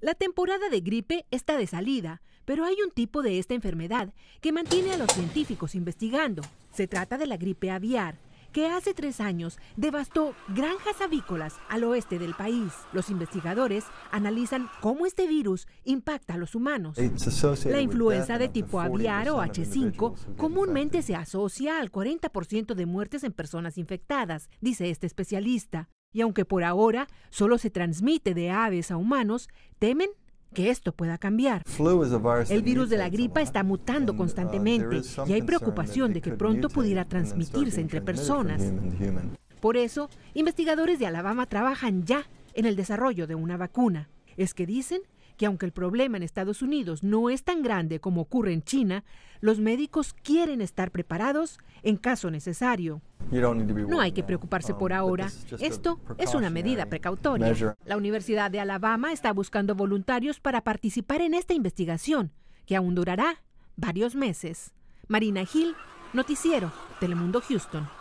La temporada de gripe está de salida, pero hay un tipo de esta enfermedad que mantiene a los científicos investigando. Se trata de la gripe aviar, que hace tres años devastó granjas avícolas al oeste del país. Los investigadores analizan cómo este virus impacta a los humanos. La influenza de tipo aviar o H5 comúnmente se asocia al 40% de muertes en personas infectadas, dice este especialista y aunque por ahora solo se transmite de aves a humanos, temen que esto pueda cambiar. El virus de la gripa está mutando uh, constantemente y hay preocupación de que pronto pudiera transmitirse entre personas. Por eso, investigadores de Alabama trabajan ya en el desarrollo de una vacuna. Es que dicen que aunque el problema en Estados Unidos no es tan grande como ocurre en China, los médicos quieren estar preparados en caso necesario. No hay que preocuparse um, por ahora. Esto es una medida precautoria. La Universidad de Alabama está buscando voluntarios para participar en esta investigación, que aún durará varios meses. Marina Hill, Noticiero, Telemundo Houston.